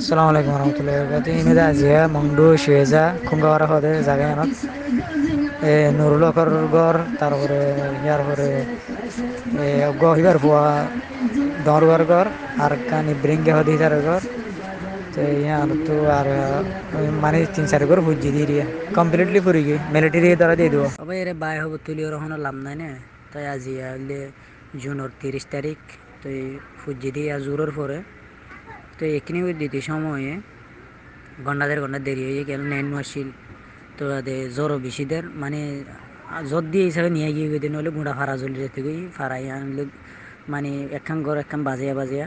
আসসালামু আলাইকুম রহমতুল্লাহ বরকাতু ইনেদা আজিয়া মংডু শুয়েজা খুঙ্গাওয়ারা হদে জাগায়নত এ নুরুলকর গর তারপরে ইয়ার পরে এ গহিবার ফুয়া দরবার গর আর কানি ব্রিঙ্গে হদি তার গর তো ইয়ার তো আর মানে তিন চার গর ভুজি দিয়ে রিয়া কমপ্লিটলি ফুরি গই মিলিটারি দ্বারা দিয়ে দেবো তবে এর বাই হব তুলি রহন লাভ নাই না তাই আজি আইলে জুনের তিরিশ তারিখ তো ফুজি দিয়ে জোরের পরে তো এখানেও দিতে সময়ে ঘন্টা দেড় ঘন্টা দেরি হয়ে গেল নেন আসিল তো তাতে জ্বরও বেশি দেন মানে জ্বর দিয়ে হিসাবে নিয়ে গিয়ে গেছে নইলে গুঁড়া ফাড়া জ্বলি যেতে গই ফাড়াই আনলে মানে একখান ঘর একখান বাজিয়া বাজিয়া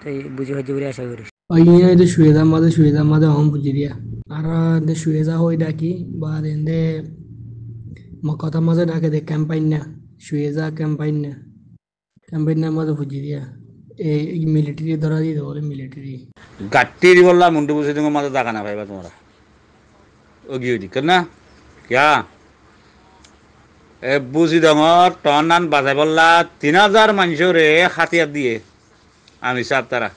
তো বুঝি হয়ে বলে আশা করি অইয়া এদের শুয়ে দাম মাঝে শুয়ে দাম মাঝে অহম বুঝি দিয়া আর এদের শুয়ে যা হই ডাকি বা এদে কথা মাঝে ডাকে দে ক্যাম্পাইন না শুয়ে যা ক্যাম্পাইন না ক্যাম্পাইন না মাঝে বুঝি দিয়া এই বললা মুন্ডু বসে তোমার মাঝে না তোমরা দিক না কিয়া এ বুঝি টন আন বাজাই বললা তিন হাজার মানুষরে হাতিয়ার দিয়ে আমি সাত তারা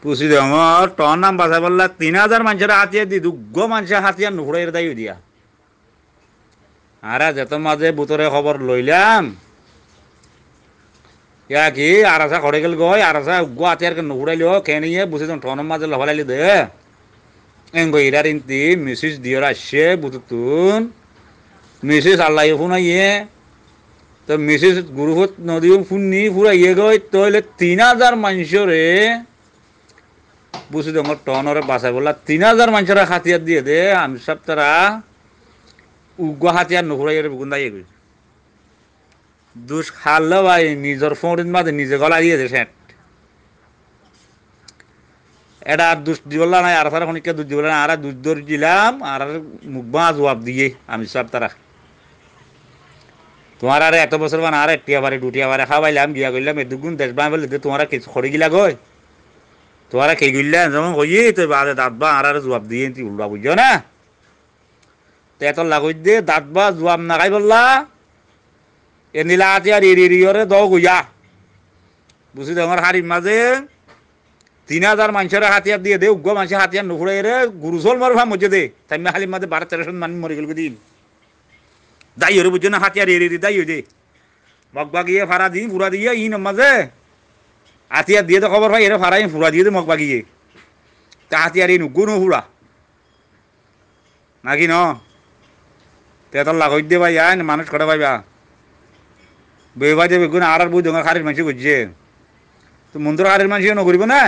পুষি ডঙর টন নাম বাজাই বললা তিন হাজার মানুষের হাতিয়ার দি দুগ্গ মানুষের হাতিয়ার নুহুড়াইয়ের দায়ী দিয়া আরে যেত মাঝে বুতরে খবর লইলাম ಯಾಕೆ ಆರಸ ಹೊಡೆಗಲ್ಗೋ ಆರಸ ಉಗ್ಗು ಆತಿಯಾರ್ಕ ನೋಡಲಿಯೋ ಕೇನಿಯೇ ಬುಸಿದ ಟೋನ ಮಾಜ ಲವಲಲಿದೆ ಹೆಂಗೋ ಇರಾರಿಂತಿ ಮಿಸಿಸ್ ದಿಯೋರ ಅಶೇ ಬುತುತ್ತೂನ್ ಮಿಸಿಸ್ ಅಲ್ಲ ಹುನಯ್ಯೆ তো মিসেস গুরুহত নদী ফুননি পুরা ইয়ে গই তইলে তিন হাজার মানুষরে বুঝি তোমার টনরে বাসা বললা তিন হাজার মানুষরা হাতিয়ার দিয়ে দে আমি সব তারা উগ্র হাতিয়ার নুকুরাইয়ের গুন্দাইয়ে গেছে দুষ খাল ভাই নিজের ফোনের মাঝে নিজে গলা দিয়েছে সেট এটা আর দুষ দিবলা নাই আর সারা খনিকে দুধ দিবলা না আর দুধ দর দিলাম আর মুখ বা জবাব দিয়ে আমি সব তারা তোমার আর এত বছর মানে আর একটি আবার দুটি আবার খাওয়াইলাম বিয়া করলাম এ দুগুণ দেশ বা বলে তোমার কিছু খড়ি গিলা গই তোমার কে গিলা যেমন হইয়ে তো বাদে দাঁত বা আর জবাব দিয়ে তুই উল্টা বুঝছো না তো এত লাগুই দিয়ে দাঁত বা জবাব না খাই বললা এনিলা আছে আর এরিয়রে দ গইয়া বুঝি ডঙর হারির মাঝে তিন হাজার মানুষের হাতিয়ার দিয়ে দে উগ্র মানুষের হাতিয়ার নুকুড়ে রে গুরুসল মার ভাম মজে দে তাই হালির মাঝে বারো তেরোশো মানুষ মরে গেল দিন দাই হরে বুঝছো না হাতিয়ার এরি দাই হয়ে দে মগবা গিয়ে ফাড়া দিন পুরা দিয়ে ই মাঝে হাতিয়ার দিয়ে তো খবর পাই এরা ফাড়া পুরা দিয়ে দে মগবা গিয়ে তা হাতিয়ার এই নুগু নুহুরা নাকি ন তেতর লাগ দে ভাই আয় মানুষ কটা পাইবা বেবাদে বেগুন আর আর বই দোকান খারের মানুষ গুজছে তো মন্দির খারের মানুষ নগরিব না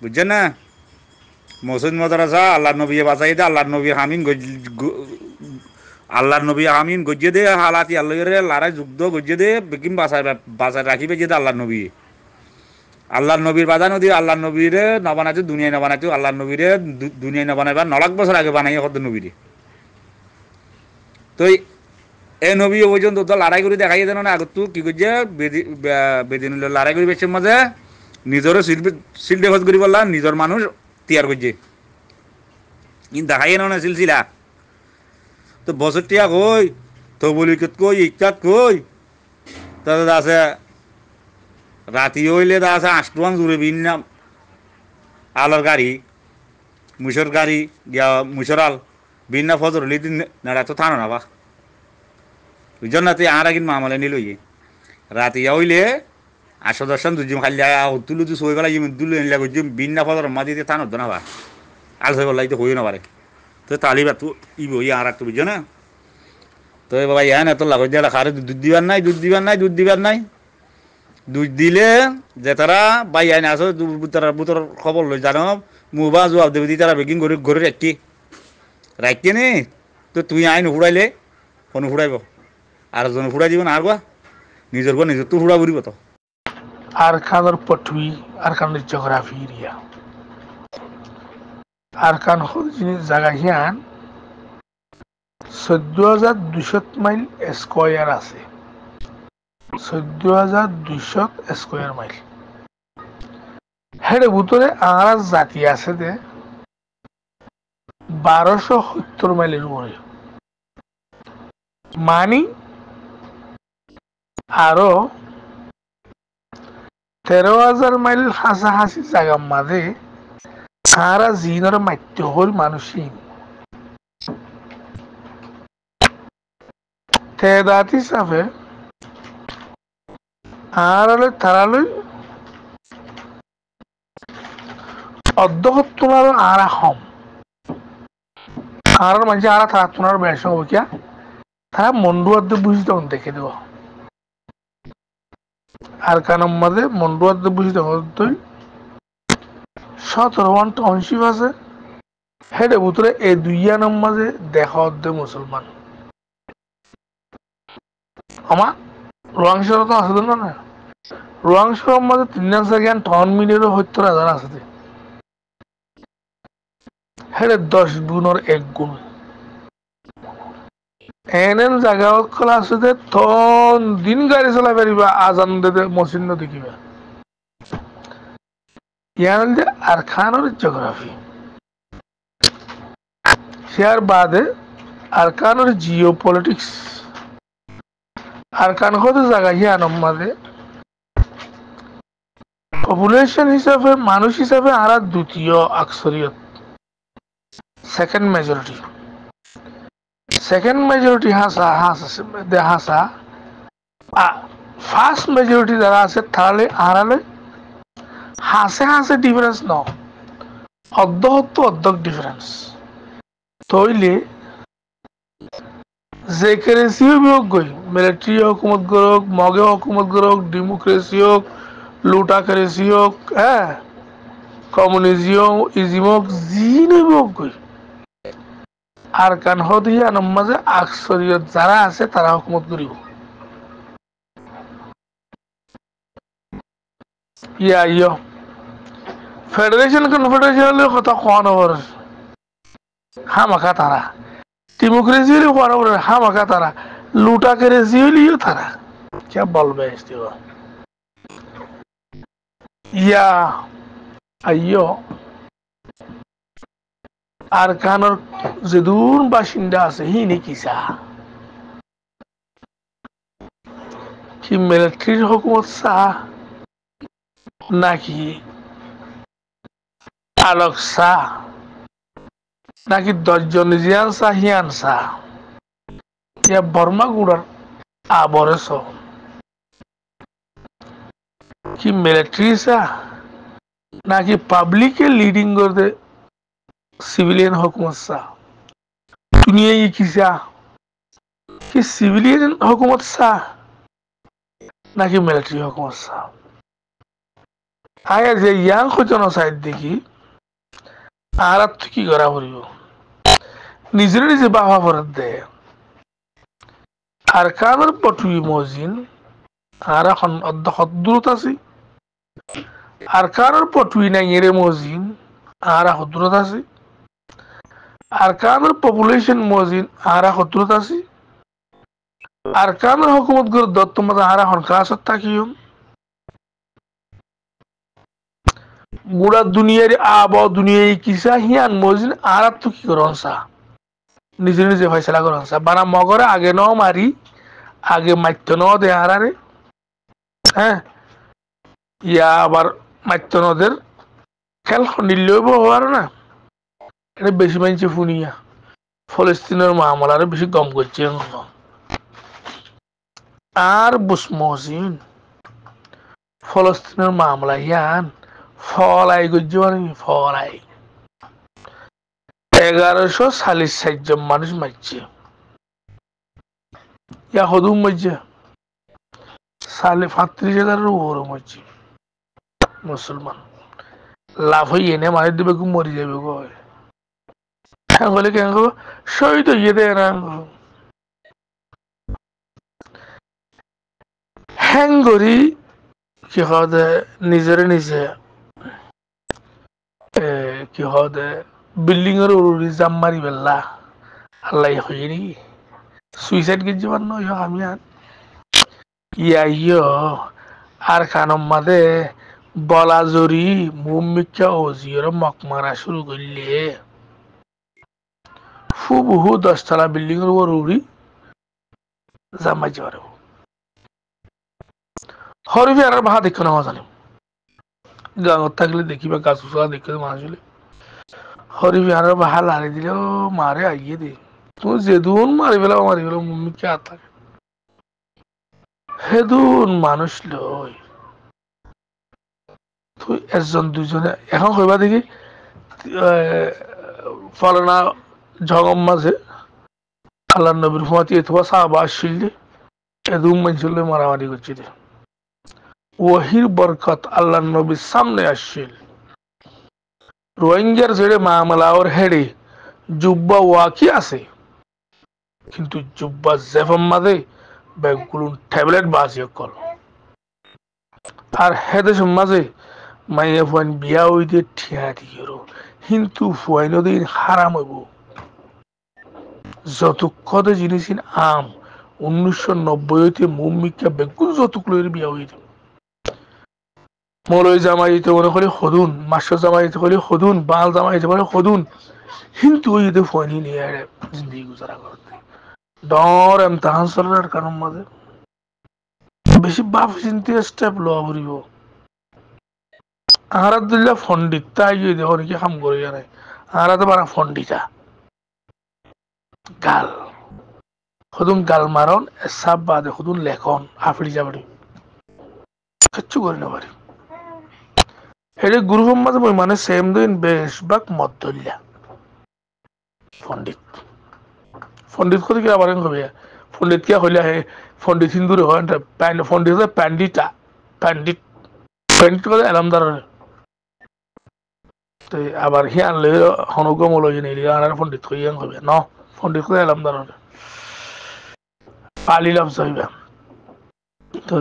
বুঝছেন না মসজিদ মাদ্রাসা আল্লাহ নবী বাঁচাই দে আল্লাহ নবী হামিন আল্লাহ নবী হামিন গজিয়ে দে হালাতি আল্লাহ লারাই যুগ্ধ গজিয়ে দে বেকিম বাসায় বাসায় রাখিবে যে আল্লাহ নবী আল্লাহ নবীর বাজানো নদী আল্লাহ নবীরে না বানাইছো দুনিয়ায় না বানাইছো আল্লাহ নবীরে দুনিয়ায় না বানাইবার নলাক বছর আগে বানাই হত নবীরে তো এ নবী ওজন তো লড়াই করে দেখাই দেন না আগত কি করছে বেদিন লড়াই করে বেশি মাঝে নিজের শিল শিল ডেভেজ করি বললা নিজের মানুষ তৈয়ার করছে কিন্তু দেখাই না সিলসিলা তো বছর টিয়া কই কত কই ইকাত কই তাদের আছে রাতি হইলে তা আছে আষ্টমান জুড়ে বিন আলোর গাড়ি মুসর গাড়ি গিয়া মুসর আল বিভিন্ন ফজর হলে দিন নাড়া তো থানো না বা জন্নাতে আরাগিন মামালে নিলইয়ে রাতে ওইলে আশো দর্শন দুজিম খালি তুলু তুই সই গলা দুলু এনলে গজিম বিন না ফলর মা দিতে থান না বা আল সই গলাই তো হই না পারে তো তালি বা ই বই আর তো বুঝো না তো বাবা ইয়া না তো লাগো দিয়া খারে দুধ দিবার নাই দুধ দিবার নাই দুধ দিবার নাই দুধ দিলে যে তারা বাই আইন আসো তারা বুতর খবর লই জানো বা জবাব দেবে তারা বেগিং ঘরে ঘরে রাখি রাখি নি তো তুই আইন হুড়াইলে ফোন হুড়াইব আর জন ফুড়া না আর গা নিজের গো নিজের তো ফুড়া ফুড়িব তো আর খানোর পটুই আর খানোর জোগ্রাফি এরিয়া আর খান হল জিনিস জায়গা হিয়ান চোদ্দ হাজার দুশত মাইল স্কোয়ার আছে চোদ্দ হাজার দুইশত স্কোয়ার মাইল হ্যাঁ ভুতরে আঙার জাতি আছে দে বারোশো সত্তর মাইলের উপরে মানি আরো তেরো হাজার মাইল হাসাহাসি জাগার মাঝে সারা জিনের মাত্য হল মানুষই তেদাত হিসাবে আড়ালে তারালৈ অর্ধসত্তর আড়া হম আর মাঝে আড়া তারা তোমার বেশ হবো কিয়া তারা মন্ডু অর্ধ বুঝতে দেখে দেবো Arkanamade Monduat the Bushit Hotel সতেরো আছে হেডে দুইয়া দে মুসলমান আমার রোয়াংশর তো আছে না না রোয়াংশর মাঝে তিন নাচার জ্ঞান টন মিলিয়ন সত্তর হাজার আছে হেডে দশ গুণর এক গুণ এনেন জাগা খোলা আছে যে থন দিন গাড়ি চলাই পাৰিবা আজান দে দেখিবা ইয়াৰ যে আরখানোর জিওগ্রাফি সেয়ার বাদে আরখানোর জিও পলিটিক্স আরখান কত জায়গা পপুলেশন হিসাবে মানুষ হিসাবে আর দ্বিতীয় আকসরিয়ত সেকেন্ড মেজরিটি second majority হাসা হাসা দে হাসা ফার্স্ট মেজরিটি যারা আছে তাহলে আড়ালে হাসে হাসে ডিফারেন্স ন অর্ধ হত্য অর্ধক ডিফারেন্স তইলে যে কেরেসিও বিয়োগ গই মিলিটারি হকুমত গরক মগে হকুমত গরক ডেমোক্রেসি হোক লুটা কেরেসি হোক হ্যাঁ কমিউনিজিও ইজিমক যি নিয়োগ গই আর কান হদিয়া নমাজে আকসরিয়ত যারা আছে তারা হকমত করিব ইয়া ইয় ফেডারেশন কনফেডারেশনের কথা কোয়ান ওভার হামাকা তারা ডেমোক্রেসি হলে কোয়ান ওভার হামাকা তারা লুটা কেরেসি হলেও তারা কে বলবে ইয়া আইয় আর কানোর যে দূর বাসিন্দা আছে হি চা কি মিলিটারির হুকুমত চা নাকি আলোক চা নাকি দশজন জিয়ান চা হিয়ান চা ইয়া বর্মা গুড়ার আবরেছ কি মিলিটারি চা নাকি পাবলিকে লিডিং করতে sivilyen hukumarsa ya yi kisa ki sivilyen hukumarsa নাকি মিলিটারি হুকুমারসা আগে যে ইয়াংক জনসাইড দেখি আর তো কি করা পড়ব নিজের নিজে বাহা ফেরত দেয় আর কানের পটুই মজিন আর এখন হদ্রুত আছি আর কারোর পটুই নাই এর মজিন আর হদ্রুত আছি আরকানের পপুলেশন মজিন আহারা শত্রুত আছে আরকানের হকুমত গুর দত্ত আহারা আরা হরকাসত থাকিও গুড়া দুনিয়ার আব দুনিয়ার কিসা হিয়ান মজিন আরা তো কি করনসা নিজে নিজে ফাইসলা ফয়সলা করনসা বানা মগরে আগে ন মারি আগে মাত্য ন দে আরারে হ্যাঁ ইয়া আবার মাত্য নদের খেল নিলেও হওয়ার না এটা বেশি মানছে ফুনিয়া ফলস্তিনের মামলা আরো বেশি কম করছে আর মহসিন ফলস্তিনের মামলা ইয়ান ফলাই করছে মানে ফলাই এগারোশো চালিশ ষাটজন মানুষ মারছে ইয়া হদুম মারছে সালে ফাত্রিশ হাজারের উপরে মারছে মুসলমান লাভ হইয়ে না মানুষ দেবে মরি যাবে কয় আঙ্গুলিকাঙ্গু শহীদ ইদেনাঙ্গ হ্যাং করি কি হওয়া নিজেরে নিজে কি হওয়া বিল্ডিং এর উড়ি জাম মারি বেলা আল্লাহ হয়ে নি সুইসাইড গিয়ে জীবন নয় আমি আর ইয়াই আর খানম মাদে বলা জরি মুখ মিক্কা ও জিয়র মকমারা শুরু করলে হুবহু দশতলা এর উপর উড়ি জামাইতে পারব হরিবি আর ভাহা দেখো না জানিম গাঙত থাকলে দেখি বা গাছ উচলা দেখে মানুষ হরি বিহারের ভাহা লাড়ি দিলে ও মারে আগিয়ে দে তুমি যেদুন মারি পেল মারি পেল মম্মি কে আর থাকে হেদুন মানুষ লই তুই একজন দুজনে এখন হইবা দেখি ফলনা জগম মাঝে আল্লাহ নবীর ফুমাতি এথবা সাহাবাস শিল্ডে এদুম মানছিল মারামারি করছিল ওহির বরকত আল্লাহ নবীর সামনে আসছিল রোহিঙ্গার ছেড়ে ওর হেড়ে জুব্বা ওয়াকি আছে কিন্তু জুব্বা জেফম মাঝে ব্যাগগুলো ট্যাবলেট বাজিয়ে কল আর হেদে মাঝে মাইয়া ফুয়ান বিয়া হইতে ঠিয়া দিয়ে কিন্তু ফুয়াইন দিন হারাম হইব যতক্ষণ জিনিসিন আম উনিশশো নব্বই হইতে মুম্মিকা বেগুন যতগুলোর বিয়া হইত মলয় জামাই যেতে মনে করে হদুন মাস্টার জামাই যেতে হদুন বাল জামাই পারে হদুন কিন্তু যদি নিয়ে জিন্দগি গুজারা করতে ডর সরার কারণ মাঝে বেশি বাপ চিন্তে স্টেপ লওয়া আহারাদুল্লাহ ফন্ডিত তাই দেখো নাকি কাম করিয়া নাই আহারাতে পারা ফন্ডিতা কাল হুদুন গাল মারণ সাপ বাদে হুদুন লেখন হাফড়ি যাবারি কিচ্ছু করে না পারি এটা গুরু মাঝে বই মানে সেম দিন বেশবাক মত ধরলা পণ্ডিত পণ্ডিত করে কি আবার হবে পণ্ডিত কে হইলা হে পণ্ডিত হিন্দুরে হয় না পণ্ডিত প্যান্ডিটা প্যান্ডিট প্যান্ডিট করে এলামদার আবার হিয়ান আনলে হনুগম লই আনার পণ্ডিত হইয়াং হবে না পণ্ডিত করে এলাম ধরনের পালিলাম সহিবা তো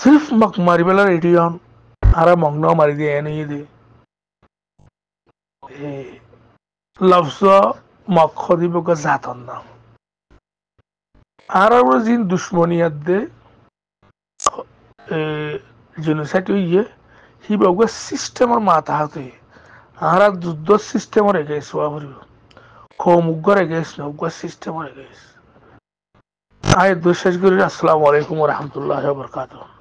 সির্ফ মাক মারিবেলার এটি হন আর মগ্ন মারি দিয়ে এনে দিয়ে লফস মক্ষ দিব জাতন আর আমরা যিন সিস্টেমের মাথা হাতে aharaga dudo sisitemu regesi waba uriho komu ubwo regesi nubwo sisitemu regesi ayo dushejwe rero asalamu alaykum wa rahmatullahi wa barakatuh